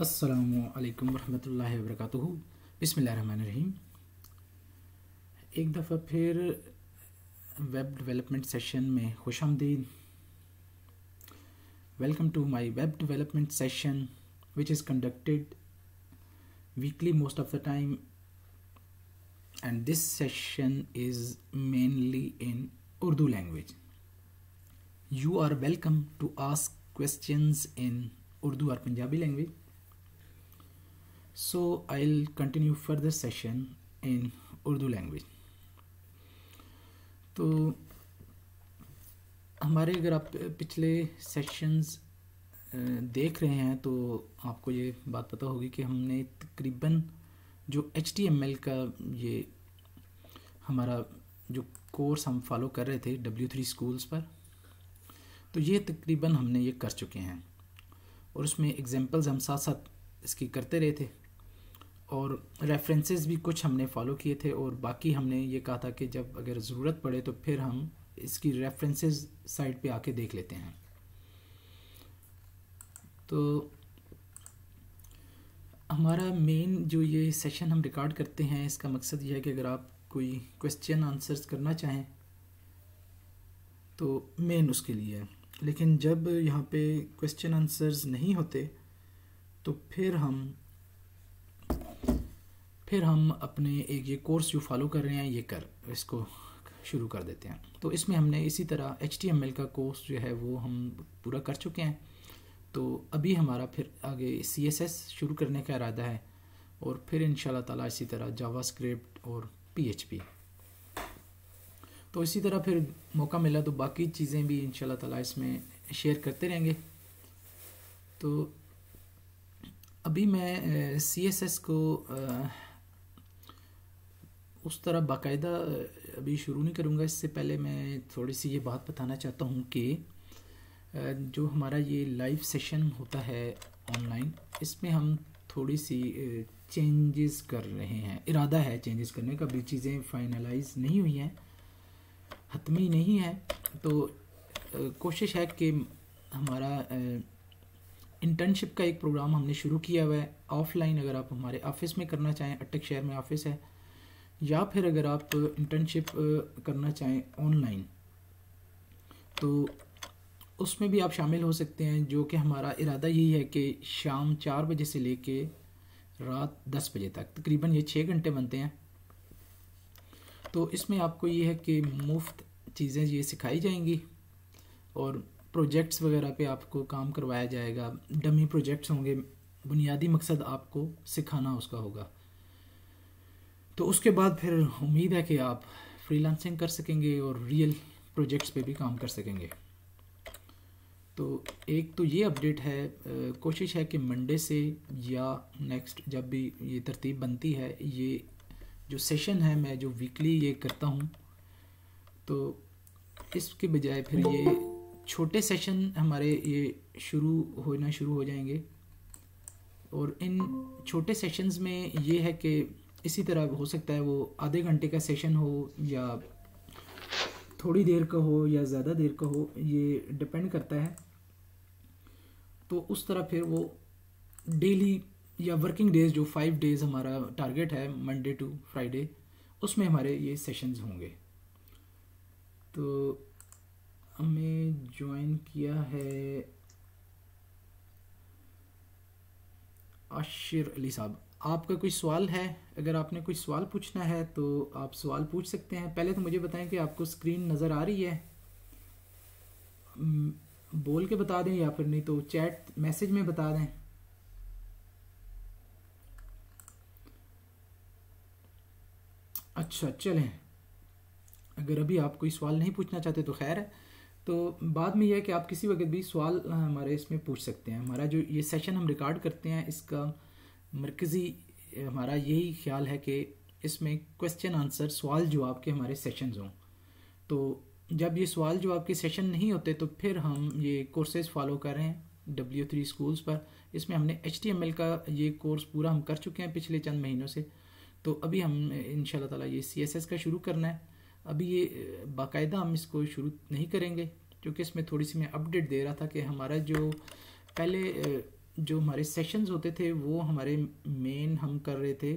असलकम वरहमल वर्क बसमीम एक दफ़ा फिर वेब डेवलपमेंट सेशन में खुश आमदीद welcome to my web development session which is conducted weekly most of the time and this session is mainly in Urdu language you are welcome to ask question in Urdu और Punjabi language so i'll continue further session in urdu language तो हमारे अगर आप पिछले sessions देख रहे हैं तो आपको ये बात पता होगी कि हमने तकरीबन जो एच का ये हमारा जो कोर्स हम फॉलो कर रहे थे डब्ल्यू थ्री स्कूल्स पर तो ये तकरीबन हमने ये कर चुके हैं और उसमें एग्जांपल्स हम साथ साथ इसकी करते रहे थे और रेफरेंसेस भी कुछ हमने फॉलो किए थे और बाकी हमने ये कहा था कि जब अगर ज़रूरत पड़े तो फिर हम इसकी रेफरेंसेस साइट पे आके देख लेते हैं तो हमारा मेन जो ये सेशन हम रिकॉर्ड करते हैं इसका मकसद ये है कि अगर आप कोई क्वेश्चन आंसर्स करना चाहें तो मेन उसके लिए है लेकिन जब यहाँ पे क्वेश्चन आंसर्स नहीं होते तो फिर हम फिर हम अपने एक ये कोर्स जो फॉलो कर रहे हैं ये कर इसको शुरू कर देते हैं तो इसमें हमने इसी तरह एच का कोर्स जो है वो हम पूरा कर चुके हैं तो अभी हमारा फिर आगे सी शुरू करने का इरादा है और फिर इन ताला इसी तरह जावा और पी तो इसी तरह फिर मौका मिला तो बाकी चीज़ें भी इन ताला इसमें शेयर करते रहेंगे तो अभी मैं सी को आ, उस तरह बाकायदा अभी शुरू नहीं करूँगा इससे पहले मैं थोड़ी सी ये बात बताना चाहता हूँ कि जो हमारा ये लाइव सेशन होता है ऑनलाइन इसमें हम थोड़ी सी चेंजेस कर रहे हैं इरादा है चेंजेस करने का भी चीज़ें फाइनलाइज नहीं हुई हैं हतमी नहीं है तो कोशिश है कि हमारा इंटर्नशिप का एक प्रोग्राम हमने शुरू किया हुआ है ऑफलाइन अगर आप हमारे ऑफिस में करना चाहें अटक शहर में ऑफिस है या फिर अगर आप इंटर्नशिप करना चाहें ऑनलाइन तो उसमें भी आप शामिल हो सकते हैं जो कि हमारा इरादा यही है कि शाम चार बजे से ले कर रात दस बजे तक तकरीबन ये छः घंटे बनते हैं तो इसमें आपको ये है कि मुफ्त चीज़ें ये सिखाई जाएंगी और प्रोजेक्ट्स वगैरह पे आपको काम करवाया जाएगा डमी प्रोजेक्ट्स होंगे बुनियादी मकसद आपको सिखाना उसका होगा तो उसके बाद फिर उम्मीद है कि आप फ्रीलांसिंग कर सकेंगे और रियल प्रोजेक्ट्स पे भी काम कर सकेंगे तो एक तो ये अपडेट है कोशिश है कि मंडे से या नेक्स्ट जब भी ये तरतीब बनती है ये जो सेशन है मैं जो वीकली ये करता हूँ तो इसके बजाय फिर ये छोटे सेशन हमारे ये शुरू होना शुरू हो जाएंगे और इन छोटे सेशंस में ये है कि इसी तरह हो सकता है वो आधे घंटे का सेशन हो या थोड़ी देर का हो या ज़्यादा देर का हो ये डिपेंड करता है तो उस तरह फिर वो डेली या वर्किंग डेज जो फाइव डेज़ हमारा टारगेट है मंडे टू फ्राइडे उसमें हमारे ये सेशंस होंगे तो हमें ज्वाइन किया है आशिर अली साहब आपका कोई सवाल है अगर आपने कोई सवाल पूछना है तो आप सवाल पूछ सकते हैं पहले तो मुझे बताएं कि आपको स्क्रीन नज़र आ रही है हम्म, बोल के बता दें या फिर नहीं तो चैट मैसेज में बता दें अच्छा चलें अगर अभी आप कोई सवाल नहीं पूछना चाहते तो खैर है तो बाद में यह है कि आप किसी वक्त भी सवाल हमारे इसमें पूछ सकते हैं हमारा जो ये सेशन हम रिकॉर्ड करते हैं इसका मरकज़ी हमारा यही ख्याल है कि इसमें क्वेश्चन आंसर सवाल जवाब के हमारे सेशन हों तो जब ये सवाल जवाब के सेशन नहीं होते तो फिर हम ये कोर्सेज फॉलो कर रहे हैं डब्ल्यू थ्री स्कूल्स पर इसमें हमने एच का ये कोर्स पूरा हम कर चुके हैं पिछले चंद महीनों से तो अभी हम इन ताला ये सी का शुरू करना है अभी ये बाकायदा हम इसको शुरू नहीं करेंगे क्योंकि इसमें थोड़ी सी मैं अपडेट दे रहा था कि हमारा जो पहले जो हमारे सेशंस होते थे वो हमारे मेन हम कर रहे थे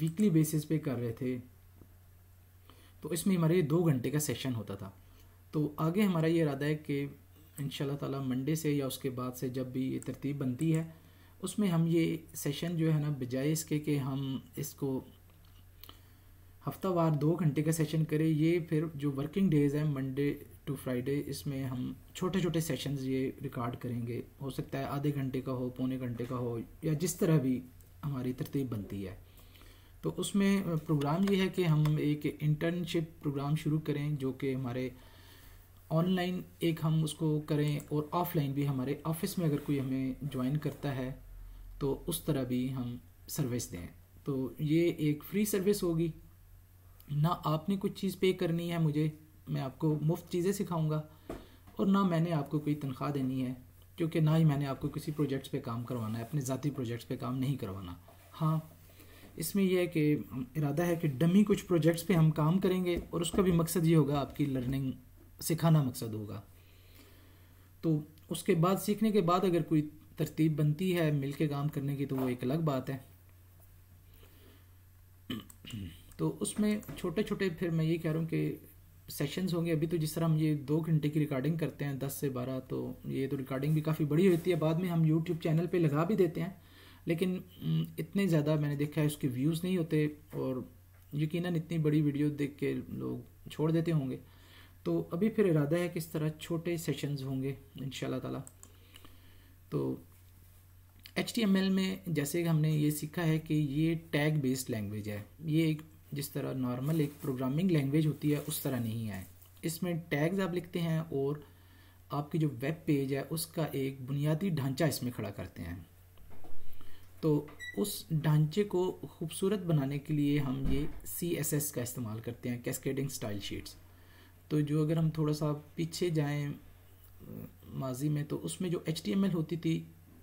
वीकली बेसिस पे कर रहे थे तो इसमें हमारे दो घंटे का सेशन होता था तो आगे हमारा ये इरादा है कि इन ताला मंडे से या उसके बाद से जब भी ये तरतीब बनती है उसमें हम ये सेशन जो है ना बजाय इसके कि हम इसको हफ्ता वार दो घंटे का सेशन करें ये फिर जो वर्किंग डेज़ हैं मंडे टू फ्राइडे इसमें हम छोटे छोटे सेशंस ये रिकॉर्ड करेंगे हो सकता है आधे घंटे का हो पौने घंटे का हो या जिस तरह भी हमारी तरतीब बनती है तो उसमें प्रोग्राम ये है कि हम एक इंटर्नशिप प्रोग्राम शुरू करें जो कि हमारे ऑनलाइन एक हम उसको करें और ऑफलाइन भी हमारे ऑफिस में अगर कोई हमें ज्वाइन करता है तो उस तरह भी हम सर्विस दें तो ये एक फ्री सर्विस होगी ना आपने कुछ चीज़ पे करनी है मुझे मैं आपको मुफ्त चीज़ें सिखाऊंगा और ना मैंने आपको कोई तनख्वाह देनी है क्योंकि ना ही मैंने आपको किसी प्रोजेक्ट्स पे काम करवाना है अपने ज़ाती प्रोजेक्ट्स पे काम नहीं करवाना हाँ इसमें यह है कि इरादा है कि डमी कुछ प्रोजेक्ट्स पे हम काम करेंगे और उसका भी मकसद ये होगा आपकी लर्निंग सिखाना मकसद होगा तो उसके बाद सीखने के बाद अगर कोई तरतीब बनती है मिल के काम करने की तो वो एक अलग बात है तो उसमें छोटे छोटे फिर मैं ये कह रहा हूँ कि सेशंस होंगे अभी तो जिस तरह हम ये दो घंटे की रिकॉर्डिंग करते हैं दस से बारह तो ये तो रिकॉर्डिंग भी काफ़ी बड़ी होती है बाद में हम यूट्यूब चैनल पे लगा भी देते हैं लेकिन इतने ज़्यादा मैंने देखा है उसके व्यूज़ नहीं होते और यकीनन इतनी बड़ी वीडियो देख के लोग छोड़ देते होंगे तो अभी फिर इरादा है कि इस तरह छोटे सेशंस होंगे इन ताला तो एच में जैसे हमने ये सीखा है कि ये टैग बेस्ड लैंग्वेज है ये एक जिस तरह नॉर्मल एक प्रोग्रामिंग लैंग्वेज होती है उस तरह नहीं है इसमें टैग्स आप लिखते हैं और आपकी जो वेब पेज है उसका एक बुनियादी ढांचा इसमें खड़ा करते हैं तो उस ढांचे को खूबसूरत बनाने के लिए हम ये सी एस एस का इस्तेमाल करते हैं कैस्केडिंग स्टाइल शीट्स तो जो अगर हम थोड़ा सा पीछे जाएं माजी में तो उसमें जो एच टी एम एल होती थी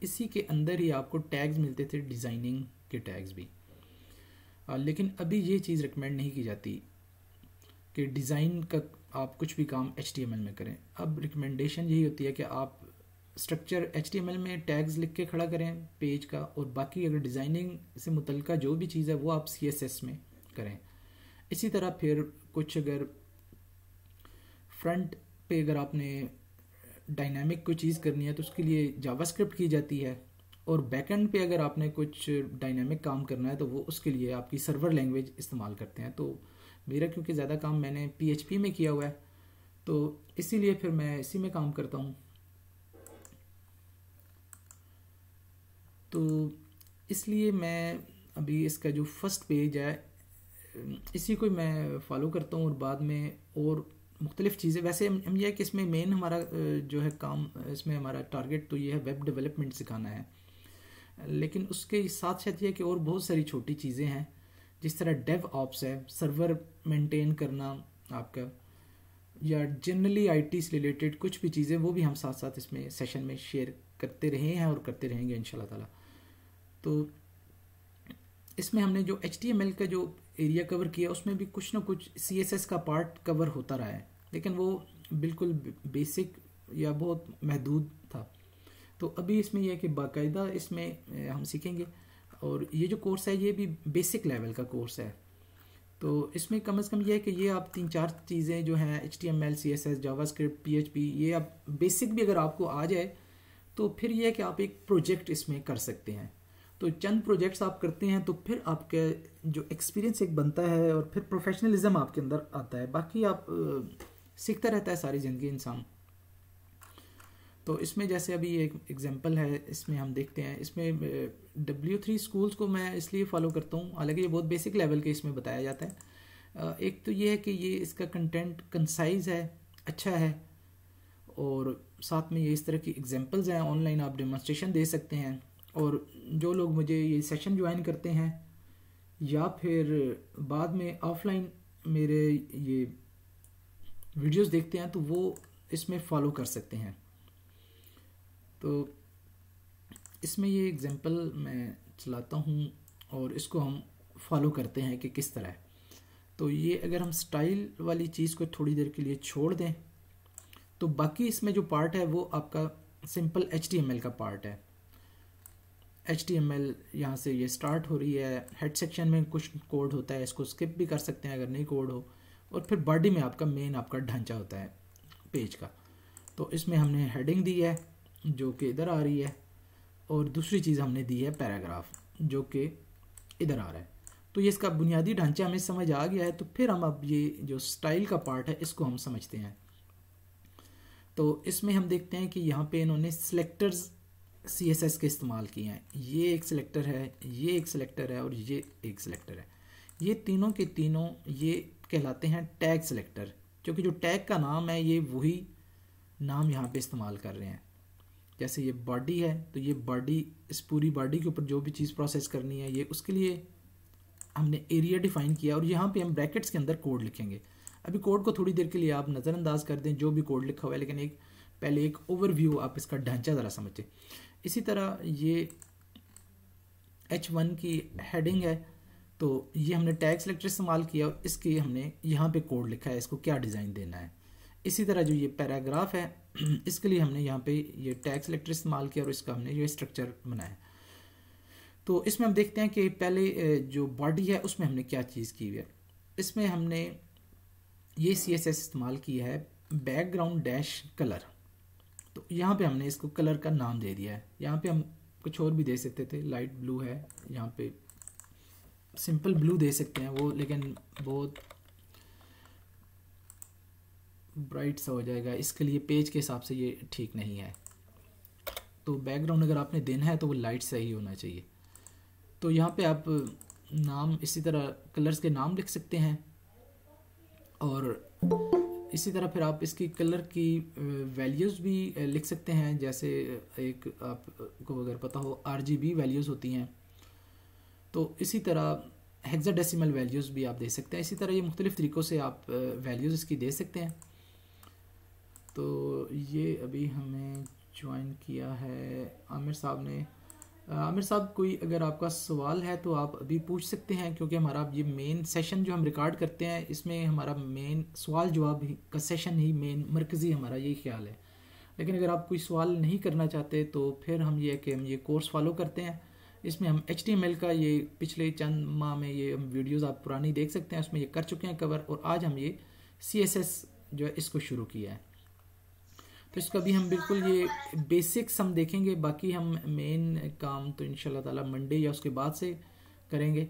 इसी के अंदर ही आपको टैग्स मिलते थे डिज़ाइनिंग के टैग्स भी लेकिन अभी ये चीज़ रिकमेंड नहीं की जाती कि डिज़ाइन का आप कुछ भी काम एच में करें अब रिकमेंडेशन यही होती है कि आप स्ट्रक्चर एच में टैग्स लिख के खड़ा करें पेज का और बाकी अगर डिज़ाइनिंग से मुतल जो भी चीज़ है वो आप सी में करें इसी तरह फिर कुछ अगर फ्रंट पे अगर आपने डायनामिक कोई चीज़ करनी है तो उसके लिए जावास्क्रिप्ट की जाती है और बैकएंड पे अगर आपने कुछ डायनामिक काम करना है तो वो उसके लिए आपकी सर्वर लैंग्वेज इस्तेमाल करते हैं तो मेरा क्योंकि ज़्यादा काम मैंने पी में किया हुआ है तो इसीलिए फिर मैं इसी में काम करता हूँ तो इसलिए मैं अभी इसका जो फर्स्ट पेज है इसी को मैं फॉलो करता हूँ और बाद में और मुख्तलिफ चीज़ें वैसे हम यह है कि इसमें मेन हमारा जो है काम इसमें हमारा टारगेट तो ये है वेब डेवलपमेंट सिखाना है लेकिन उसके साथ साथ यह कि और बहुत सारी छोटी चीज़ें हैं जिस तरह डेव ऑप्स है सर्वर मेंटेन करना आपका या जनरली आईटी से रिलेटेड कुछ भी चीज़ें वो भी हम साथ साथ इसमें सेशन में शेयर करते रहे हैं और करते रहेंगे इन ताला तो इसमें हमने जो एच का जो एरिया कवर किया उसमें भी कुछ ना कुछ सी का पार्ट कवर होता रहा है लेकिन वो बिल्कुल बेसिक या बहुत महदूद था तो अभी इसमें यह है कि बाकायदा इसमें हम सीखेंगे और ये जो कोर्स है ये भी बेसिक लेवल का कोर्स है तो इसमें कम अज़ कम यह है कि ये आप तीन चार चीज़ें जो हैं H T M L C S S JavaScript P H P ये आप बेसिक भी अगर आपको आ जाए तो फिर यह है कि आप एक प्रोजेक्ट इसमें कर सकते हैं तो चंद प्रोजेक्ट्स आप करते हैं तो फिर आपके जो एक्सपीरियंस एक बनता है और फिर प्रोफेशनलिज्म आपके अंदर आता है बाकी आप सीखता रहता है सारी ज़िंदगी इंसान तो इसमें जैसे अभी एक एग्जांपल है इसमें हम देखते हैं इसमें डब्ल्यू थ्री स्कूल्स को मैं इसलिए फॉलो करता हूँ हालांकि ये बहुत बेसिक लेवल के इसमें बताया जाता है एक तो ये है कि ये इसका कंटेंट कंसाइज है अच्छा है और साथ में ये इस तरह की एग्जांपल्स हैं ऑनलाइन आप डेमोन्स्ट्रेशन दे सकते हैं और जो लोग मुझे ये सेशन ज्वाइन करते हैं या फिर बाद में ऑफलाइन मेरे ये वीडियोस देखते हैं तो वो इसमें फॉलो कर सकते हैं तो इसमें ये एग्ज़ाम्पल मैं चलाता हूँ और इसको हम फॉलो करते हैं कि किस तरह है। तो ये अगर हम स्टाइल वाली चीज़ को थोड़ी देर के लिए छोड़ दें तो बाकी इसमें जो पार्ट है वो आपका सिंपल एच का पार्ट है एच डी एम एल यहाँ से ये स्टार्ट हो रही है हेड सेक्शन में कुछ कोड होता है इसको स्किप भी कर सकते हैं अगर नहीं कोड हो और फिर बॉडी में आपका मेन आपका ढांचा होता है पेज का तो इसमें हमने हेडिंग दी है जो कि इधर आ रही है और दूसरी चीज़ हमने दी है पैराग्राफ जो कि इधर आ रहा है तो ये इसका बुनियादी ढांचा हमें समझ आ गया है तो फिर हम अब ये जो स्टाइल का पार्ट है इसको हम समझते हैं तो इसमें हम देखते हैं कि यहाँ पे इन्होंने सिलेक्टर्स सी एस एस के इस्तेमाल किए हैं ये एक सिलेक्टर है ये एक सिलेक्टर है और ये एक सिलेक्टर है ये तीनों के तीनों ये कहलाते हैं टैग सिलेक्टर क्योंकि जो टैग का नाम है ये वही नाम यहाँ पर इस्तेमाल कर रहे हैं जैसे ये बॉडी है तो ये बॉडी इस पूरी बॉडी के ऊपर जो भी चीज़ प्रोसेस करनी है ये उसके लिए हमने एरिया डिफाइन किया और यहाँ पे हम ब्रैकेट्स के अंदर कोड लिखेंगे अभी कोड को थोड़ी देर के लिए आप नज़रअंदाज कर दें जो भी कोड लिखा हुआ है लेकिन एक पहले एक ओवरव्यू आप इसका ढांचा ज़रा समझें इसी तरह ये एच वन की हेडिंग है तो ये हमने टैग सेलेक्टर इस्तेमाल किया और इसके हमने यहाँ पे कोड लिखा है इसको क्या डिज़ाइन देना है इसी तरह जो ये पैराग्राफ है इसके लिए हमने यहाँ पे ये टैक्स सेलेक्टर इस्तेमाल किया और इसका हमने ये स्ट्रक्चर बनाया तो इसमें हम देखते हैं कि पहले जो बॉडी है उसमें हमने क्या चीज़ की हुई है इसमें हमने ये सी एस एस इस्तेमाल किया है बैकग्राउंड डैश कलर तो यहाँ पे हमने इसको कलर का नाम दे दिया है यहाँ पे हम कुछ और भी दे सकते थे लाइट ब्लू है यहाँ पे सिंपल ब्लू दे सकते हैं वो लेकिन बहुत ब्राइट सा हो जाएगा इसके लिए पेज के हिसाब से ये ठीक नहीं है तो बैकग्राउंड अगर आपने देना है तो वो लाइट सा ही होना चाहिए तो यहाँ पे आप नाम इसी तरह कलर्स के नाम लिख सकते हैं और इसी तरह फिर आप इसकी कलर की वैल्यूज़ भी लिख सकते हैं जैसे एक आपको अगर पता हो आर वैल्यूज़ होती हैं तो इसी तरह हेक्साडेसिमल वैल्यूज़ भी आप दे सकते हैं इसी तरह ये मुख्तलिफ़ तरीक़ों से आप वैल्यूज़ इसकी दे सकते हैं तो ये अभी हमने ज्वाइन किया है आमिर साहब ने आमिर साहब कोई अगर आपका सवाल है तो आप अभी पूछ सकते हैं क्योंकि हमारा ये मेन सेशन जो हम रिकॉर्ड करते हैं इसमें हमारा मेन सवाल जवाब का सेशन ही मेन मरकज़ी हमारा यही ख्याल है लेकिन अगर आप कोई सवाल नहीं करना चाहते तो फिर हम ये कि हम ये कोर्स फॉलो करते हैं इसमें हम एच का ये पिछले चंद माह में ये हम वीडियोज़ आप पुरानी देख सकते हैं उसमें ये कर चुके हैं कवर और आज हम ये सी जो है इसको शुरू किया है तो इसका भी हम बिल्कुल ये बेसिक्स हम देखेंगे बाकी हम मेन काम तो इन ताला मंडे या उसके बाद से करेंगे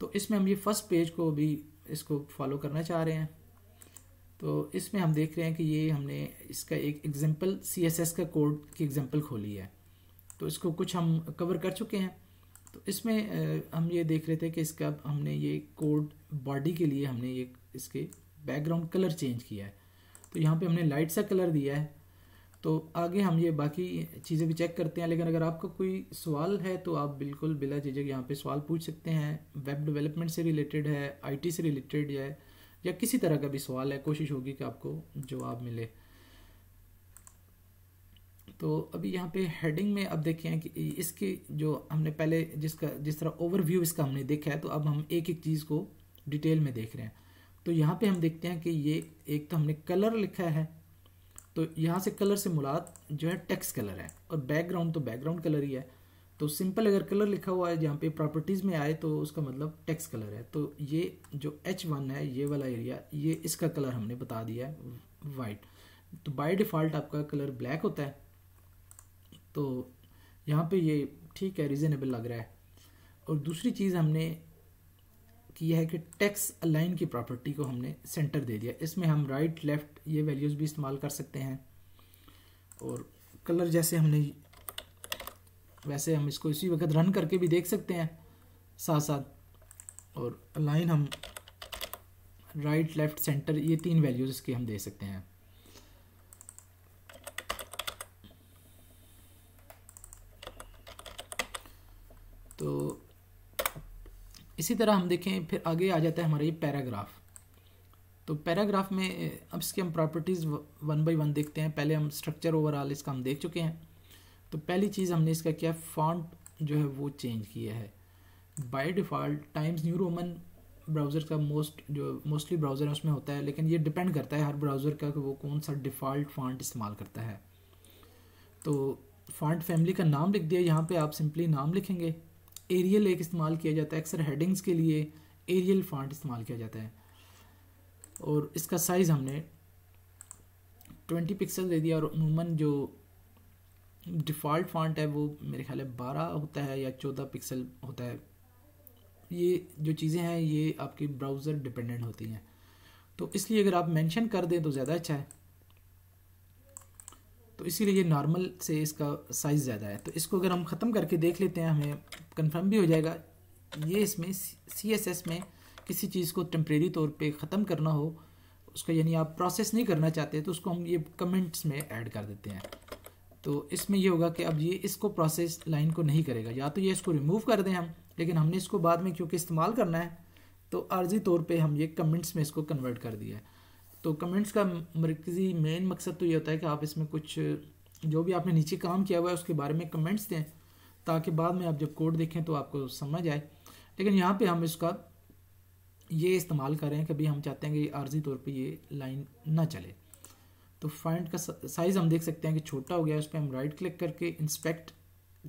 तो इसमें हम ये फर्स्ट पेज को भी इसको फॉलो करना चाह रहे हैं तो इसमें हम देख रहे हैं कि ये हमने इसका एक एग्जांपल सीएसएस का कोड की एग्जांपल खोली है तो इसको कुछ हम कवर कर चुके हैं तो इसमें हम ये देख रहे थे कि इसका हमने ये कोड बॉडी के लिए हमने ये इसके बैकग्राउंड कलर चेंज किया है तो यहाँ पे हमने लाइट सा कलर दिया है तो आगे हम ये बाकी चीज़ें भी चेक करते हैं लेकिन अगर आपका कोई सवाल है तो आप बिल्कुल बिला झिझक यहाँ पे सवाल पूछ सकते हैं वेब डेवलपमेंट से रिलेटेड है आईटी से रिलेटेड है या किसी तरह का भी सवाल है कोशिश होगी कि आपको जवाब मिले तो अभी यहाँ पे हेडिंग में अब देखें कि इसके जो हमने पहले जिसका जिस तरह ओवरव्यू इसका हमने देखा है तो अब हम एक एक चीज़ को डिटेल में देख रहे हैं तो यहाँ पे हम देखते हैं कि ये एक तो हमने कलर लिखा है तो यहाँ से कलर से मुलाद जो है टेक्स कलर है और बैकग्राउंड तो बैकग्राउंड कलर ही है तो सिंपल अगर कलर लिखा हुआ है जहाँ पे प्रॉपर्टीज़ में आए तो उसका मतलब टेक्स कलर है तो ये जो एच वन है ये वाला एरिया ये इसका कलर हमने बता दिया है वाइट तो बाय डिफ़ॉल्ट आपका कलर ब्लैक होता है तो यहाँ पे ये ठीक है रीज़नेबल लग रहा है और दूसरी चीज़ हमने किया है कि टैक्स अलाइन की प्रॉपर्टी को हमने सेंटर दे दिया इसमें हम राइट लेफ़्ट ये वैल्यूज़ भी इस्तेमाल कर सकते हैं और कलर जैसे हमने वैसे हम इसको इसी वक्त रन करके भी देख सकते हैं साथ साथ और अलाइन हम राइट लेफ़्ट सेंटर ये तीन वैल्यूज़ इसके हम दे सकते हैं तो इसी तरह हम देखें फिर आगे आ जाता है हमारा ये पैराग्राफ तो पैराग्राफ में अब इसके हम प्रॉपर्टीज़ वन बाई वन देखते हैं पहले हम स्ट्रक्चर ओवरऑल इसका हम देख चुके हैं तो पहली चीज़ हमने इसका क्या फॉन्ट जो है वो चेंज किया है by default Times New Roman browser का मोस्ट जो मोस्टली ब्राउज़र है उसमें होता है लेकिन ये डिपेंड करता है हर ब्राउज़र का कि वो कौन सा डिफ़ॉल्ट फॉन्ट इस्तेमाल करता है तो फॉन्ट फैमिली का नाम लिख दिया यहाँ पे आप सिंपली नाम लिखेंगे एरियल एक इस्तेमाल किया जाता है अक्सर हेडिंग्स के लिए एरियल फॉन्ट इस्तेमाल किया जाता है और इसका साइज़ हमने 20 पिक्सल दे दिया और अमूमन जो डिफ़ॉल्ट फॉन्ट है वो मेरे ख्याल है बारह होता है या चौदह पिक्सल होता है ये जो चीज़ें हैं ये आपके ब्राउज़र डिपेंडेंट होती हैं तो इसलिए अगर आप मेंशन कर दें तो ज़्यादा अच्छा है इसीलिए ये नॉर्मल से इसका साइज़ ज़्यादा है तो इसको अगर हम ख़त्म करके देख लेते हैं हमें कंफर्म भी हो जाएगा ये इसमें सी एस एस में किसी चीज़ को टेम्प्रेरी तौर पे ख़त्म करना हो उसका यानी आप प्रोसेस नहीं करना चाहते तो उसको हम ये कमेंट्स में ऐड कर देते हैं तो इसमें ये होगा कि अब ये इसको प्रोसेस लाइन को नहीं करेगा या तो ये इसको रिमूव कर दें हम लेकिन हमने इसको बाद में क्योंकि इस्तेमाल करना है तो अर्जी तौर पर हम ये कमेंट्स में इसको कन्वर्ट कर दिया है तो कमेंट्स का मरकज़ी मेन मकसद तो ये होता है कि आप इसमें कुछ जो भी आपने नीचे काम किया हुआ है उसके बारे में कमेंट्स दें ताकि बाद में आप जब कोड देखें तो आपको समझ आए लेकिन यहाँ पे हम इसका ये इस्तेमाल करें कि भाई हम चाहते हैं कि आर्जी तौर पे ये लाइन ना चले तो फाइंड का साइज़ हम देख सकते हैं कि छोटा हो गया उस पर हम राइट क्लिक करके इंस्पेक्ट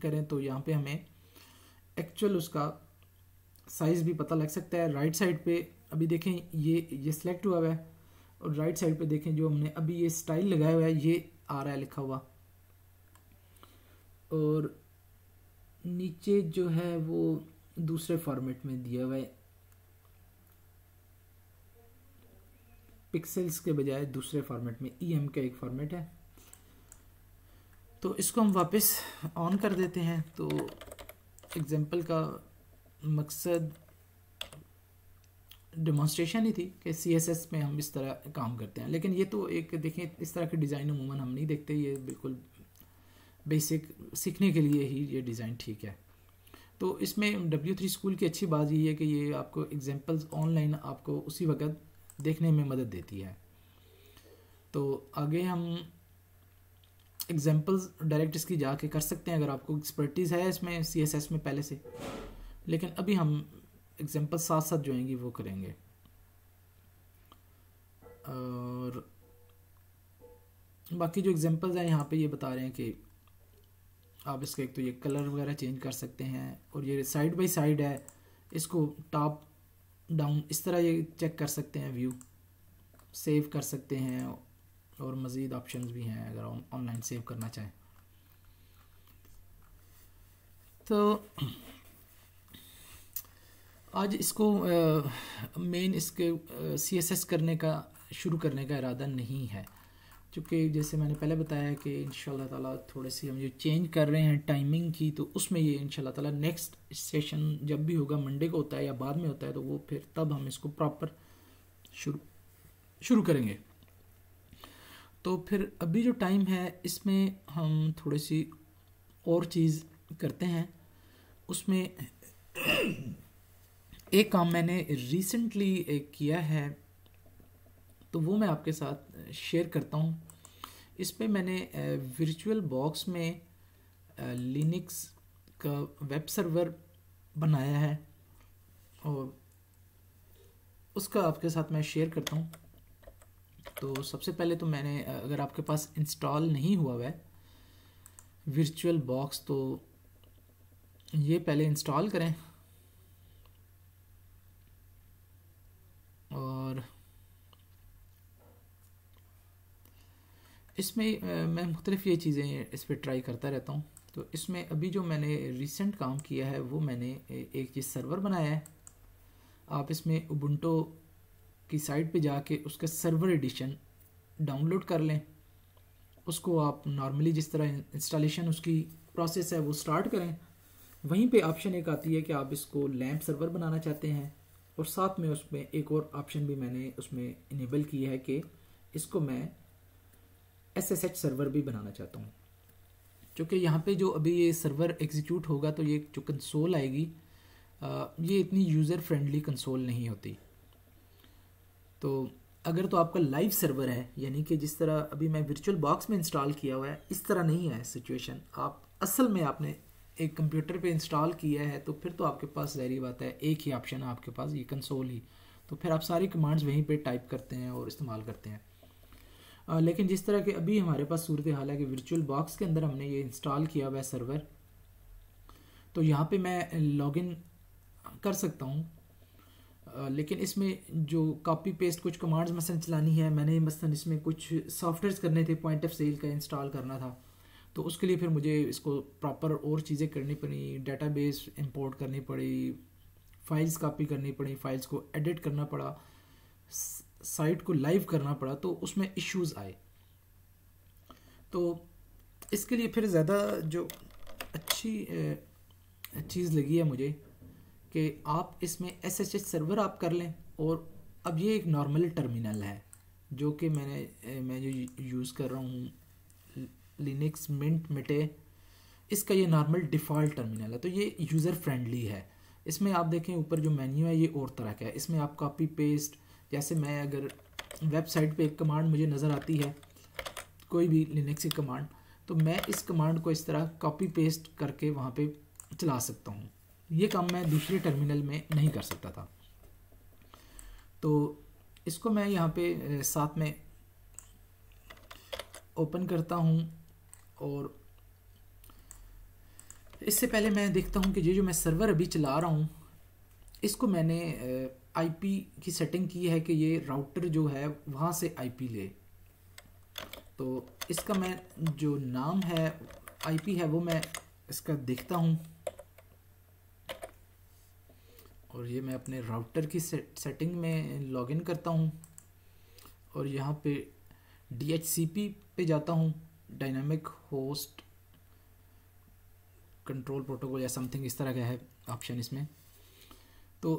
करें तो यहाँ पर हमें एक्चुअल उसका साइज़ भी पता लग सकता है राइट साइड पर अभी देखें ये ये सिलेक्ट हुआ हुआ है और राइट साइड पे देखें जो हमने अभी ये स्टाइल लगाया हुआ है ये आ रहा है लिखा हुआ और नीचे जो है वो दूसरे फॉर्मेट में दिया हुआ है पिक्सल्स के बजाय दूसरे फॉर्मेट में ई e एम का एक फॉर्मेट है तो इसको हम वापस ऑन कर देते हैं तो एग्जांपल का मकसद डेमोन्स्ट्रेशन ही थी कि सी में हम इस तरह काम करते हैं लेकिन ये तो एक देखें इस तरह के डिज़ाइन अमूमन हम नहीं देखते ये बिल्कुल बेसिक सीखने के लिए ही ये डिज़ाइन ठीक है तो इसमें डब्ल्यू थ्री स्कूल की अच्छी बात यही है कि ये आपको एग्जांपल्स ऑनलाइन आपको उसी वक्त देखने में मदद देती है तो आगे हम एग्जांपल्स डायरेक्ट इसकी जाके कर सकते हैं अगर आपको एक्सपर्टीज़ है इसमें सी में पहले से लेकिन अभी हम एग्जाम्पल साथ साथ जो आएंगी वो करेंगे और बाकी जो एग्जाम्पल्स हैं यहाँ पे ये बता रहे हैं कि आप इसका एक तो ये कलर वगैरह चेंज कर सकते हैं और ये साइड बाय साइड है इसको टॉप डाउन इस तरह ये चेक कर सकते हैं व्यू सेव कर सकते हैं और मज़ीद ऑप्शन भी हैं अगर ऑनलाइन सेव करना चाहें तो आज इसको मेन इसके सी एस एस करने का शुरू करने का इरादा नहीं है क्योंकि जैसे मैंने पहले बताया कि इन ताला थोड़े सी हम जो चेंज कर रहे हैं टाइमिंग की तो उसमें ये इन ताला नेक्स्ट सेशन जब भी होगा मंडे को होता है या बाद में होता है तो वो फिर तब हम इसको प्रॉपर शुरू शुरू करेंगे तो फिर अभी जो टाइम है इसमें हम थोड़ी सी और चीज़ करते हैं उसमें एक काम मैंने रिसेंटली किया है तो वो मैं आपके साथ शेयर करता हूँ इस पर मैंने वर्चुअल बॉक्स में लिनक्स का वेब सर्वर बनाया है और उसका आपके साथ मैं शेयर करता हूँ तो सबसे पहले तो मैंने अगर आपके पास इंस्टॉल नहीं हुआ हुआ है वर्चुअल बॉक्स तो ये पहले इंस्टॉल करें इसमें मैं मुख्तलिफ ये चीज़ें इस पर ट्राई करता रहता हूँ तो इसमें अभी जो मैंने रिसेंट काम किया है वो मैंने एक ये सर्वर बनाया है आप इसमें उबंटो की साइट पे जाके उसका सर्वर एडिशन डाउनलोड कर लें उसको आप नॉर्मली जिस तरह इंस्टॉलेशन उसकी प्रोसेस है वो स्टार्ट करें वहीं पे ऑप्शन एक आती है कि आप इसको लैम्प सर्वर बनाना चाहते हैं और साथ में उसमें एक और ऑप्शन भी मैंने उसमें इनेबल किया है कि इसको मैं एस एस एच सर्वर भी बनाना चाहता हूँ क्योंकि यहाँ पे जो अभी ये सर्वर एग्जीक्यूट होगा तो ये जो कंसोल आएगी ये इतनी यूज़र फ्रेंडली कंसोल नहीं होती तो अगर तो आपका लाइव सर्वर है यानी कि जिस तरह अभी मैं वर्चुअल बॉक्स में इंस्टॉल किया हुआ है इस तरह नहीं है सिचुएशन आप असल में आपने एक कंप्यूटर पे इंस्टॉल किया है तो फिर तो आपके पास जहरी बात है एक ही ऑप्शन है आपके पास ये कंसोल ही तो फिर आप सारी कमांड्स वहीं पे टाइप करते हैं और इस्तेमाल करते हैं लेकिन जिस तरह के अभी हमारे पास सूरत हाल है कि वर्चुअल बॉक्स के अंदर हमने ये इंस्टॉल किया हुआ है सर्वर तो यहाँ पे मैं लॉगिन कर सकता हूँ लेकिन इसमें जो कॉपी पेस्ट कुछ कमांड्स मसन चलानी है मैंने मसन इसमें कुछ सॉफ्टवेयर करने थे पॉइंट ऑफ सेल का इंस्टॉल करना था तो उसके लिए फिर मुझे इसको प्रॉपर और चीज़ें करनी पड़ी डाटा बेस इम्पोर्ट करनी पड़ी फाइल्स कापी करनी पड़ी फाइल्स को एडिट करना पड़ा साइट को लाइव करना पड़ा तो उसमें इश्यूज आए तो इसके लिए फिर ज़्यादा जो अच्छी चीज़ लगी है मुझे कि आप इसमें एस एच एच सर्वर आप कर लें और अब ये एक नॉर्मल टर्मिनल है जो कि मैंने मैं जो यूज़ कर रहा हूँ लिनक्स मिंट मिटे इसका ये नॉर्मल डिफ़ॉल्ट टर्मिनल है तो ये यूज़र फ्रेंडली है इसमें आप देखें ऊपर जो मेन्यू है ये और तरह का है इसमें आप कॉपी पेस्ट जैसे मैं अगर वेबसाइट पे एक कमांड मुझे नज़र आती है कोई भी लिनक्स की कमांड तो मैं इस कमांड को इस तरह कॉपी पेस्ट करके वहाँ पे चला सकता हूँ ये काम मैं दूसरे टर्मिनल में नहीं कर सकता था तो इसको मैं यहाँ पे साथ में ओपन करता हूँ और इससे पहले मैं देखता हूँ कि ये जो मैं सर्वर अभी चला रहा हूँ इसको मैंने आईपी की सेटिंग की है कि ये राउटर जो है वहाँ से आईपी ले तो इसका मैं जो नाम है आईपी है वो मैं इसका देखता हूँ और ये मैं अपने राउटर की सेट, सेटिंग में लॉगिन करता हूँ और यहाँ पे डी पे जाता हूँ डायनामिक होस्ट कंट्रोल प्रोटोकॉल या समथिंग इस तरह का है ऑप्शन इसमें तो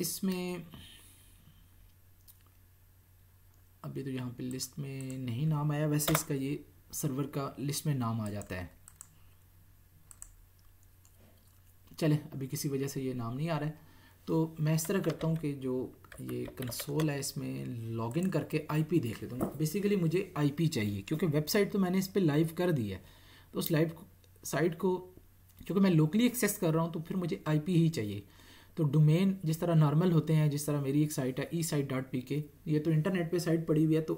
इसमें अभी तो यहाँ पे लिस्ट में नहीं नाम आया वैसे इसका ये सर्वर का लिस्ट में नाम आ जाता है चले अभी किसी वजह से ये नाम नहीं आ रहा है तो मैं इस तरह करता हूँ कि जो ये कंसोल है इसमें लॉगिन करके आईपी देख लेता हूँ बेसिकली मुझे आईपी चाहिए क्योंकि वेबसाइट तो मैंने इस पर लाइव कर दी है तो उस लाइव साइट को क्योंकि मैं लोकली एक्सेस कर रहा हूँ तो फिर मुझे आईपी ही चाहिए तो डोमेन जिस तरह नॉर्मल होते हैं जिस तरह मेरी एक साइट है ई साइट डॉट पी के ये तो इंटरनेट पे साइट पड़ी हुई है तो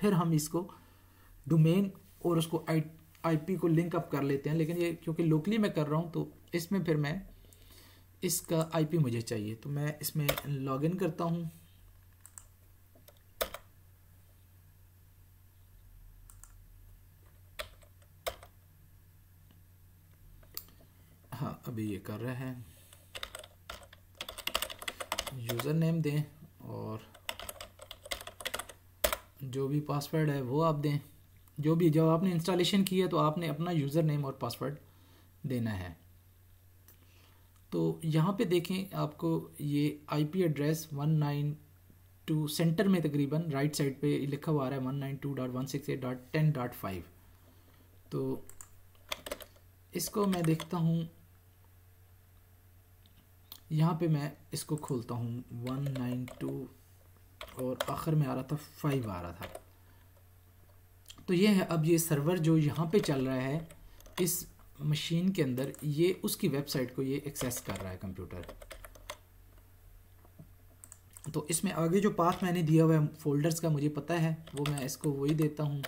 फिर हम इसको डोमेन और उसको आई आईपी को लिंक अप कर लेते हैं लेकिन ये क्योंकि लोकली मैं कर रहा हूँ तो इसमें फिर मैं इसका आईपी मुझे चाहिए तो मैं इसमें लॉगिन करता हूँ हाँ अभी ये कर रहे हैं यूज़र नेम दें और जो भी पासवर्ड है वो आप दें जो भी जब आपने इंस्टॉलेशन की है तो आपने अपना यूज़र नेम और पासवर्ड देना है तो यहाँ पे देखें आपको ये IP address one nine two centre में तकरीबन राइट साइड पे लिखा हुआ आ रहा है one nine two dot one six eight dot ten dot five तो इसको मैं देखता हूँ यहाँ पे मैं इसको खोलता हूँ वन नाइन टू और आखिर में आ रहा था फाइव आ रहा था तो ये है अब ये सर्वर जो यहाँ पे चल रहा है इस मशीन के अंदर ये उसकी वेबसाइट को ये एक्सेस कर रहा है कंप्यूटर तो इसमें आगे जो पाथ मैंने दिया हुआ है फोल्डर्स का मुझे पता है वो मैं इसको वही देता हूँ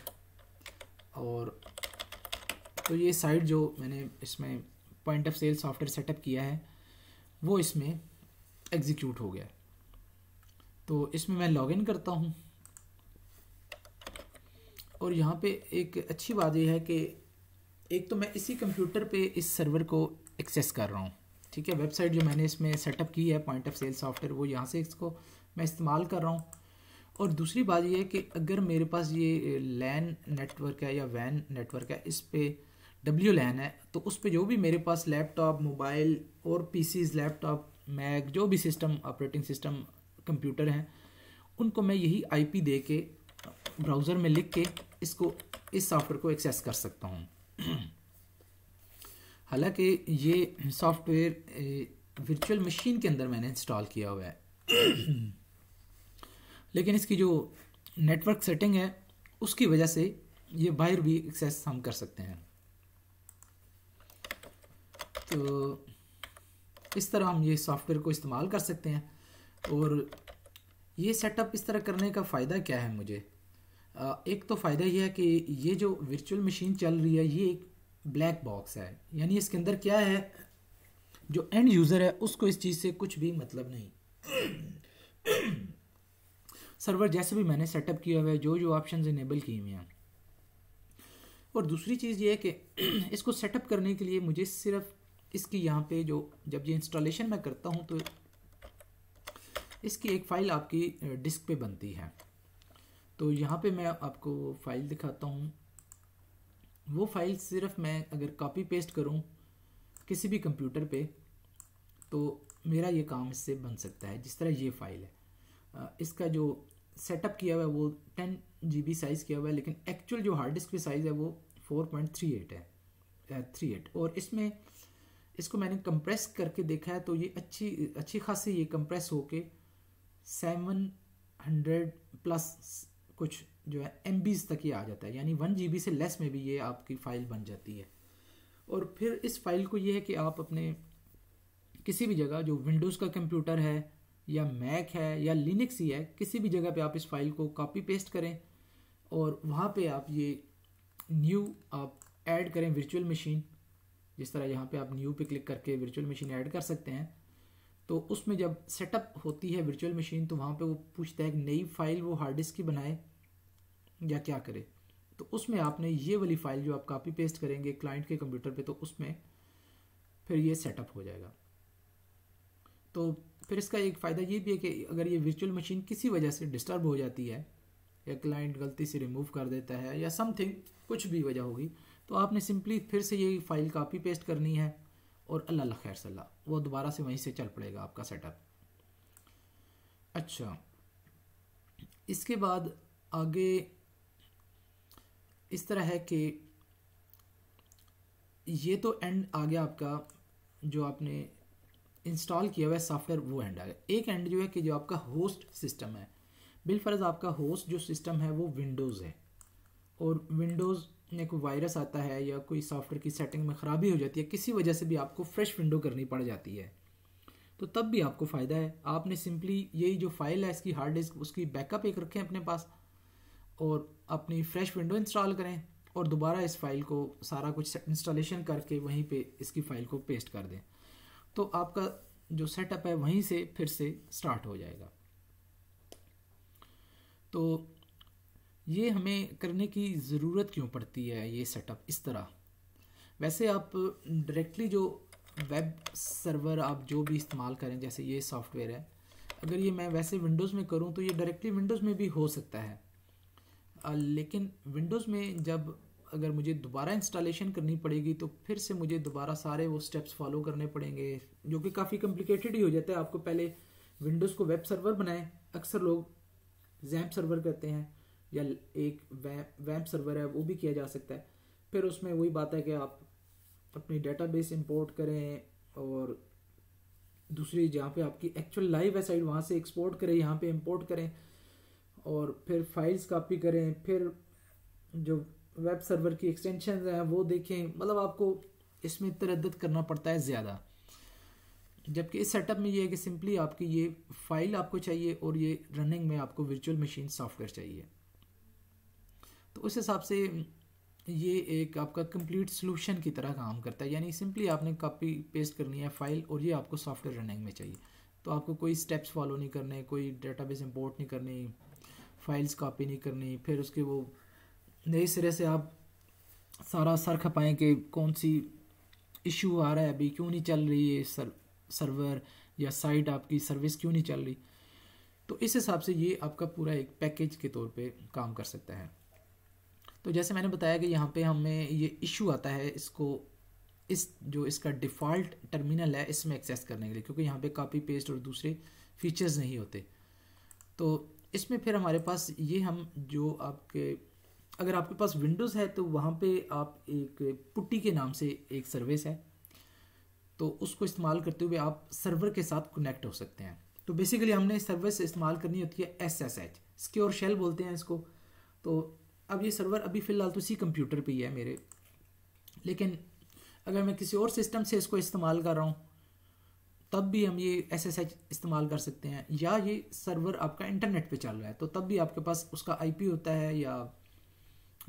और तो ये साइट जो मैंने इसमें point of sale software setup किया है वो इसमें एग्जीक्यूट हो गया तो इसमें मैं लॉग इन करता हूँ और यहाँ पे एक अच्छी बात यह है कि एक तो मैं इसी कंप्यूटर पे इस सर्वर को एक्सेस कर रहा हूँ ठीक है वेबसाइट जो मैंने इसमें सेटअप की है पॉइंट ऑफ सेल सॉफ्टवेयर वो यहाँ से इसको मैं इस्तेमाल कर रहा हूँ और दूसरी बात यह है कि अगर मेरे पास ये लैन नेटवर्क है या वैन नेटवर्क है इस पर डब्ल्यू लैन है तो उस पर जो भी मेरे पास लैपटॉप मोबाइल और पीसीज लैपटॉप मैक जो भी सिस्टम ऑपरेटिंग सिस्टम कंप्यूटर हैं उनको मैं यही आईपी दे के ब्राउज़र में लिख के इसको इस सॉफ्टवेयर को एक्सेस कर सकता हूँ हालांकि ये सॉफ्टवेयर वर्चुअल मशीन के अंदर मैंने इंस्टॉल किया हुआ है लेकिन इसकी जो नेटवर्क सेटिंग है उसकी वजह से ये बाहर भी एक्सेस हम कर सकते हैं तो इस तरह हम ये सॉफ्टवेयर को इस्तेमाल कर सकते हैं और ये सेटअप इस तरह करने का फ़ायदा क्या है मुझे एक तो फ़ायदा यह है कि ये जो वर्चुअल मशीन चल रही है ये एक ब्लैक बॉक्स है यानी इसके अंदर क्या है जो एंड यूज़र है उसको इस चीज़ से कुछ भी मतलब नहीं सर्वर जैसे भी मैंने सेटअप किया हुआ है जो जो ऑप्शन इनेबल किए हुए हैं और दूसरी चीज़ ये है कि इसको सेटअप करने के लिए मुझे सिर्फ इसकी यहाँ पे जो जब ये इंस्टॉलेशन मैं करता हूँ तो इसकी एक फ़ाइल आपकी डिस्क पे बनती है तो यहाँ पे मैं आपको फाइल दिखाता हूँ वो फाइल सिर्फ मैं अगर कॉपी पेस्ट करूँ किसी भी कंप्यूटर पे तो मेरा ये काम इससे बन सकता है जिस तरह ये फ़ाइल है इसका जो सेटअप किया हुआ है वो टेन जी बी साइज़ किया हुआ है लेकिन एक्चुअल जो हार्ड डिस्क की साइज़ है वो फोर पॉइंट थ्री एट है थ्री एट और इसमें इसको मैंने कंप्रेस करके देखा है तो ये अच्छी अच्छी खासी ये कंप्रेस होके सेवन हंड्रेड प्लस कुछ जो है एम तक ये आ जाता है यानी वन जी से लेस में भी ये आपकी फ़ाइल बन जाती है और फिर इस फाइल को ये है कि आप अपने किसी भी जगह जो विंडोज़ का कंप्यूटर है या मैक है या लिनक्स ही है किसी भी जगह पे आप इस फाइल को कॉपी पेस्ट करें और वहाँ पे आप ये न्यू आप ऐड करें वर्चुअल मशीन जिस तरह यहाँ पे आप न्यू पे क्लिक करके वर्चुअल मशीन ऐड कर सकते हैं तो उसमें जब सेटअप होती है वर्चुअल मशीन तो वहाँ पे वो पूछता है कि नई फाइल वो हार्ड डिस्क की बनाए या क्या करे तो उसमें आपने ये वाली फ़ाइल जो आप कापी पेस्ट करेंगे क्लाइंट के कंप्यूटर पे तो उसमें फिर ये सेटअप हो जाएगा तो फिर इसका एक फ़ायदा ये भी है कि अगर ये वर्चुअल मशीन किसी वजह से डिस्टर्ब हो जाती है या क्लाइंट गलती से रिमूव कर देता है या समथिंग कुछ भी वजह होगी तो आपने सिंपली फिर से ये फाइल कापी पेस्ट करनी है और अल्लाह खैर सल्ला वो दोबारा से वहीं से चल पड़ेगा आपका सेटअप अच्छा इसके बाद आगे इस तरह है कि ये तो एंड आ गया आपका जो आपने इंस्टॉल किया हुआ है सॉफ्टवेयर वो एंड आ गया एक एंड जो है कि जो आपका होस्ट सिस्टम है बिलफर्ज आपका होस्ट जो सिस्टम है वो विंडोज़ है और विंडोज़ या कोई वायरस आता है या कोई सॉफ्टवेयर की सेटिंग में ख़राबी हो जाती है किसी वजह से भी आपको फ्रेश विंडो करनी पड़ जाती है तो तब भी आपको फ़ायदा है आपने सिंपली यही जो फाइल है इसकी हार्ड डिस्क उसकी बैकअप एक रखें अपने पास और अपनी फ्रेश विंडो इंस्टॉल करें और दोबारा इस फाइल को सारा कुछ इंस्टॉलेशन करके वहीं पे इसकी फ़ाइल को पेस्ट कर दें तो आपका जो सेटअप है वहीं से फिर से स्टार्ट हो जाएगा तो ये हमें करने की ज़रूरत क्यों पड़ती है ये सेटअप इस तरह वैसे आप डायरेक्टली जो वेब सर्वर आप जो भी इस्तेमाल करें जैसे ये सॉफ्टवेयर है अगर ये मैं वैसे विंडोज़ में करूँ तो ये डायरेक्टली विंडोज़ में भी हो सकता है लेकिन विंडोज़ में जब अगर मुझे दोबारा इंस्टॉलेशन करनी पड़ेगी तो फिर से मुझे दोबारा सारे वो स्टेप्स फॉलो करने पड़ेंगे जो कि काफ़ी कम्प्लिकेटेड ही हो जाता है आपको पहले विंडोज़ को वेब सर्वर बनाएं अक्सर लोग जैम सर्वर करते हैं या एक वेब वेब सर्वर है वो भी किया जा सकता है फिर उसमें वही बात है कि आप अपनी डेटाबेस इंपोर्ट करें और दूसरी जहाँ पे आपकी एक्चुअल लाइव है साइड वहाँ से एक्सपोर्ट करें यहाँ पे इंपोर्ट करें और फिर फाइल्स कॉपी करें फिर जो वेब सर्वर की एक्सटेंशन हैं वो देखें मतलब आपको इसमें तरद करना पड़ता है ज़्यादा जबकि इस सेटअप में ये है कि सिंपली आपकी ये फ़ाइल आपको चाहिए और ये रनिंग में आपको वर्चुअल मशीन सॉफ्टवेयर चाहिए तो उस हिसाब से ये एक आपका कंप्लीट सोल्यूशन की तरह काम करता है यानी सिंपली आपने कॉपी पेस्ट करनी है फाइल और ये आपको सॉफ्टवेयर रनिंग में चाहिए तो आपको कोई स्टेप्स फॉलो नहीं करने कोई डेटाबेस इंपोर्ट नहीं करनी फाइल्स कॉपी नहीं करनी फिर उसके वो नए सिरे से आप सारा सर खपाएँ कि कौन सी इशू आ रहा है अभी क्यों नहीं चल रही है सर सर्वर या साइट आपकी सर्विस क्यों नहीं चल रही तो इस हिसाब से ये आपका पूरा एक पैकेज के तौर पे काम कर सकता है तो जैसे मैंने बताया कि यहाँ पे हमें ये इशू आता है इसको इस जो इसका डिफ़ॉल्ट टर्मिनल है इसमें एक्सेस करने के लिए क्योंकि यहाँ पे कॉपी पेस्ट और दूसरे फीचर्स नहीं होते तो इसमें फिर हमारे पास ये हम जो आपके अगर आपके पास विंडोज़ है तो वहाँ पे आप एक पुट्टी के नाम से एक सर्विस है तो उसको इस्तेमाल करते हुए आप सर्वर के साथ कनेक्ट हो सकते हैं तो बेसिकली हमने सर्विस इस्तेमाल करनी होती है S S H secure shell बोलते हैं इसको तो अब ये सर्वर अभी फ़िलहाल तो इसी कंप्यूटर पे ही है मेरे लेकिन अगर मैं किसी और सिस्टम से इसको इस्तेमाल कर रहा हूँ तब भी हम ये एस एस एच इस्तेमाल कर सकते हैं या ये सर्वर आपका इंटरनेट पे चल रहा है तो तब भी आपके पास उसका आई पी होता है या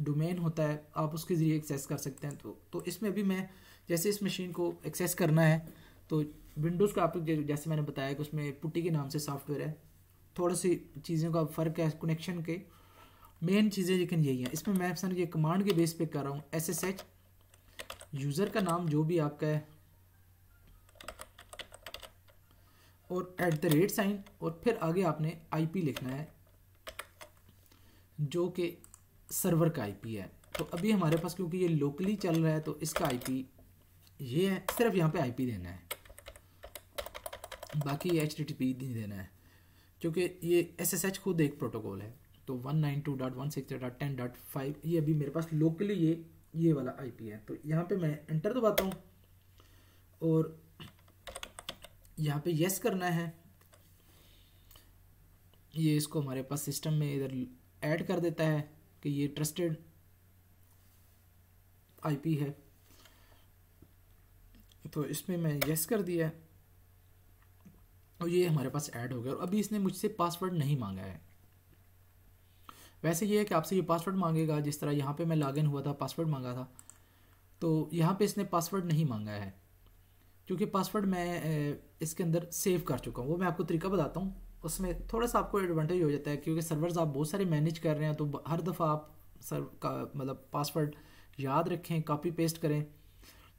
डोमेन होता है आप उसके ज़रिए एक्सेस कर सकते हैं तो तो इसमें भी मैं जैसे इस मशीन को एक्सेस करना है तो विंडोज़ का आप जैसे मैंने बताया कि उसमें पुट्टी के नाम से सॉफ्टवेयर है थोड़ी सी चीज़ों का फ़र्क है कनेक्शन के मेन चीज़ें लेकिन यही हैं इसमें मैं सर ये कमांड के बेस पे कर रहा हूँ एस एस एच यूज़र का नाम जो भी आपका है और एट द रेट साइन और फिर आगे आपने आईपी लिखना है जो कि सर्वर का आईपी है तो अभी हमारे पास क्योंकि ये लोकली चल रहा है तो इसका आईपी ये है सिर्फ यहाँ पे आईपी देना है बाकी एच नहीं देना है क्योंकि ये एस खुद एक प्रोटोकॉल है तो 192.168.10.5 ये अभी मेरे पास लोकली ये ये वाला आईपी है तो यहाँ पे मैं एंटर दबाता हूँ और यहाँ पे यस करना है ये इसको हमारे पास सिस्टम में इधर ऐड कर देता है कि ये ट्रस्टेड आईपी है तो इसमें मैं यस कर दिया और ये हमारे पास ऐड हो गया और अभी इसने मुझसे पासवर्ड नहीं मांगा है वैसे ये है कि आपसे ये पासवर्ड मांगेगा जिस तरह यहाँ पे मैं लॉगिन हुआ था पासवर्ड मांगा था तो यहाँ पे इसने पासवर्ड नहीं मांगा है क्योंकि पासवर्ड मैं इसके अंदर सेव कर चुका हूँ वो मैं आपको तरीका बताता हूँ उसमें थोड़ा सा आपको एडवांटेज हो जाता है क्योंकि सर्वर्स आप बहुत सारे मैनेज कर रहे हैं तो हर दफ़ा आप सर का मतलब पासवर्ड याद रखें कॉपी पेस्ट करें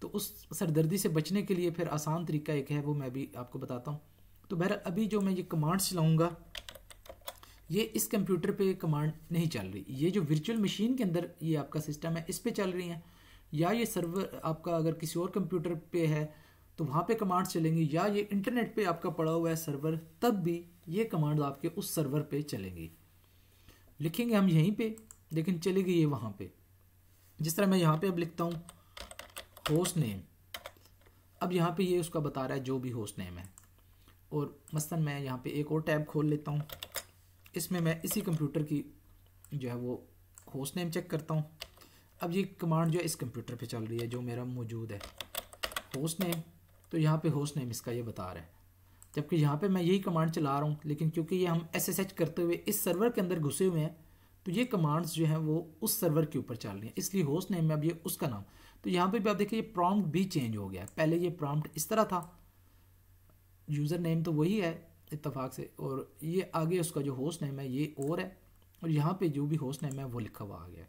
तो उस सरदर्दी से बचने के लिए फिर आसान तरीका एक है वो मैं भी आपको बताता हूँ तो बहर अभी जो मैं ये कमांड्स चलाऊँगा ये इस कंप्यूटर पे कमांड नहीं चल रही ये जो वर्चुअल मशीन के अंदर ये आपका सिस्टम है इस पे चल रही हैं या ये सर्वर आपका अगर किसी और कंप्यूटर पे है तो वहाँ पे कमांड्स चलेंगी या ये इंटरनेट पे आपका पड़ा हुआ है सर्वर तब भी ये कमांड आपके उस सर्वर पे चलेंगी लिखेंगे हम यहीं पे लेकिन चलेगी ये वहाँ पे जिस तरह मैं यहाँ पे अब लिखता हूँ होस्ट नेम अब यहाँ पे ये उसका बता रहा है जो भी होस्ट नेम है और मसलन मैं यहाँ पे एक और टैब खोल लेता हूँ इसमें मैं इसी कंप्यूटर की जो है वो होस्ट नेम चेक करता हूँ अब ये कमांड जो है इस कंप्यूटर पे चल रही है जो मेरा मौजूद है होस्ट नेम तो यहाँ पे होस्ट नेम इसका ये बता रहा है जबकि यहाँ पे मैं यही कमांड चला रहा हूँ लेकिन क्योंकि ये हम एस करते हुए इस सर्वर के अंदर घुसे हुए हैं तो ये कमांड्स जो हैं वो उस सर्वर के ऊपर चल रही हैं इसलिए होस्ट नेम में अब ये उसका नाम तो यहाँ पर भी आप देखिए ये प्रॉम्प्ट भी चेंज हो गया है पहले ये प्रॉम्प्ट इस तरह था यूज़र नेम तो वही है इतफाक से और ये आगे उसका जो होस्ट नेम है ये और है और यहाँ पे जो भी होस्ट नेम है वो लिखा हुआ आ गया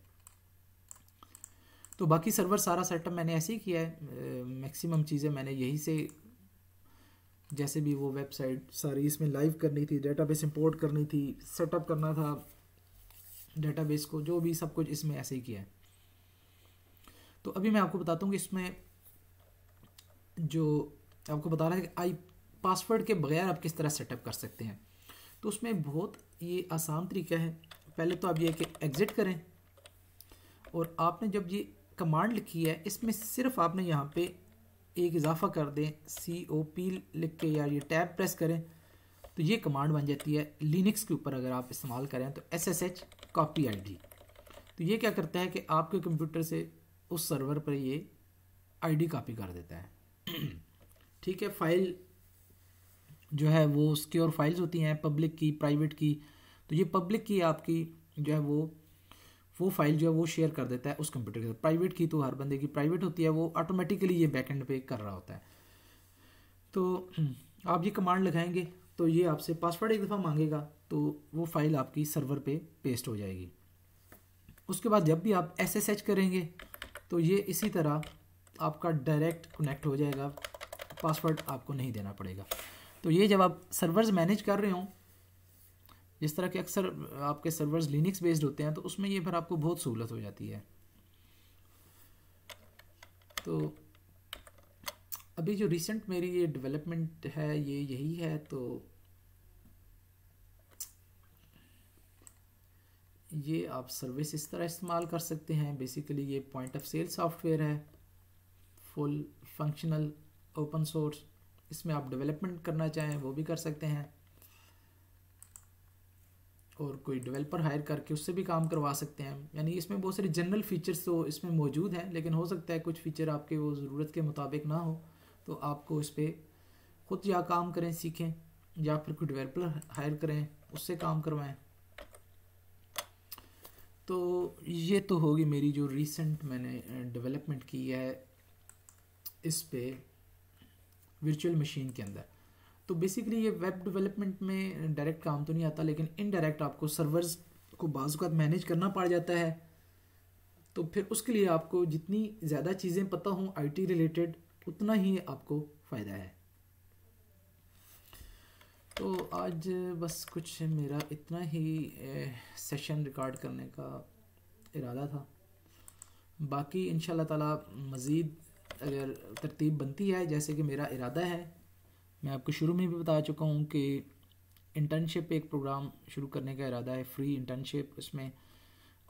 तो बाकी सर्वर सारा सेटअप मैंने ऐसे ही किया है मैक्सिमम चीज़ें मैंने यही से जैसे भी वो वेबसाइट सारी इसमें लाइव करनी थी डेटाबेस इंपोर्ट करनी थी सेटअप करना था डेटाबेस को जो भी सब कुछ इसमें ऐसे ही किया है तो अभी मैं आपको बताता हूँ कि इसमें जो आपको बता रहा है कि आई पासवर्ड के बगैर आप किस तरह सेटअप कर सकते हैं तो उसमें बहुत ये आसान तरीका है पहले तो आप ये कि एग्ज़िट करें और आपने जब ये कमांड लिखी है इसमें सिर्फ आपने यहाँ पे एक इजाफा कर दें सी ओ पी लिख के या ये टैब प्रेस करें तो ये कमांड बन जाती है लिनिक्स के ऊपर अगर आप इस्तेमाल करें तो S S H copy I D तो ये क्या करता है कि आपके कंप्यूटर से उस सर्वर पर ये आईडी कॉपी कर देता है ठीक है फाइल जो है वो सिक्योर फाइल्स होती हैं पब्लिक की प्राइवेट की तो ये पब्लिक की आपकी जो है वो वो फाइल जो है वो शेयर कर देता है उस कंप्यूटर के साथ प्राइवेट की तो हर बंदे की प्राइवेट होती है वो ऑटोमेटिकली ये बैकेंड पे कर रहा होता है तो आप ये कमांड लगाएंगे तो ये आपसे पासवर्ड एक दफ़ा मांगेगा तो वो फाइल आपकी सर्वर पे पेस्ट हो जाएगी उसके बाद जब भी आप एस करेंगे तो ये इसी तरह आपका डायरेक्ट कनेक्ट हो जाएगा पासवर्ड आपको नहीं देना पड़ेगा तो ये जब आप सर्वर्स मैनेज कर रहे हो जिस तरह के अक्सर आपके सर्वर्स लिनिक्स बेस्ड होते हैं तो उसमें ये फिर आपको बहुत सहूलत हो जाती है तो अभी जो रिसेंट मेरी ये डेवलपमेंट है ये यही है तो ये आप सर्विस इस तरह इस्तेमाल कर सकते हैं बेसिकली ये पॉइंट ऑफ सेल सॉफ्टवेयर है फुल फंक्शनल ओपन सोर्स इसमें आप डेवलपमेंट करना चाहें वो भी कर सकते हैं और कोई डेवलपर हायर करके उससे भी काम करवा सकते हैं यानी इसमें बहुत सारे जनरल फीचर्स तो इसमें मौजूद हैं लेकिन हो सकता है कुछ फ़ीचर आपके वो ज़रूरत के मुताबिक ना हो तो आपको इस पर खुद या काम करें सीखें या फिर कोई डेवलपर हायर करें उससे काम करवाएं तो ये तो होगी मेरी जो रिसेंट मैंने डेवलपमेंट की है इस पर वर्चुअल मशीन के अंदर तो बेसिकली ये वेब डेवलपमेंट में डायरेक्ट काम तो नहीं आता लेकिन इनडायरेक्ट आपको सर्वर्स को बाज़ात मैनेज करना पड़ जाता है तो फिर उसके लिए आपको जितनी ज़्यादा चीज़ें पता हों आईटी रिलेटेड उतना ही आपको फ़ायदा है तो आज बस कुछ मेरा इतना ही सेशन रिकॉर्ड करने का इरादा था बाकी इन ताला मज़ीद अगर तरतीब बनती है जैसे कि मेरा इरादा है मैं आपको शुरू में भी बता चुका हूँ कि इंटर्नशिप एक प्रोग्राम शुरू करने का इरादा है फ्री इंटर्नशिप उसमें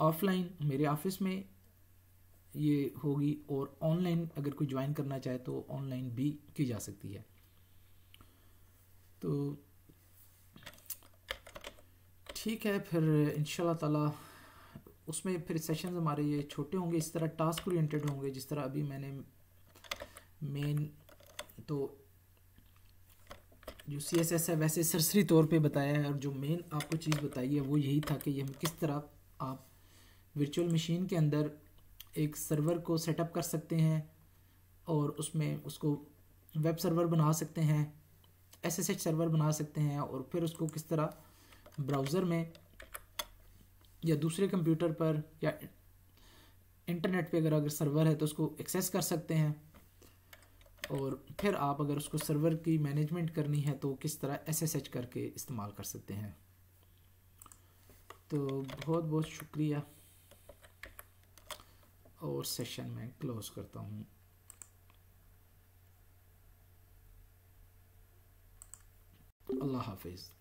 ऑफलाइन मेरे ऑफिस में ये होगी और ऑनलाइन अगर कोई ज्वाइन करना चाहे तो ऑनलाइन भी की जा सकती है तो ठीक है फिर इन ताला उसमें फिर सेशंस हमारे ये छोटे होंगे इस तरह टास्क ओरिएंटेड होंगे जिस तरह अभी मैंने मेन तो जो सी एस एस है वैसे सरसरी तौर पे बताया है और जो मेन आपको चीज़ बताई है वो यही था कि हम किस तरह आप वर्चुअल मशीन के अंदर एक सर्वर को सेटअप कर सकते हैं और उसमें उसको वेब सर्वर बना सकते हैं एस एस एच सर्वर बना सकते हैं और फिर उसको किस तरह ब्राउज़र में या दूसरे कंप्यूटर पर या इंटरनेट पे अगर अगर सर्वर है तो उसको एक्सेस कर सकते हैं और फिर आप अगर उसको सर्वर की मैनेजमेंट करनी है तो किस तरह एसएसएच करके इस्तेमाल कर सकते हैं तो बहुत बहुत शुक्रिया और सेशन में क्लोज़ करता हूँ अल्लाह हाफिज़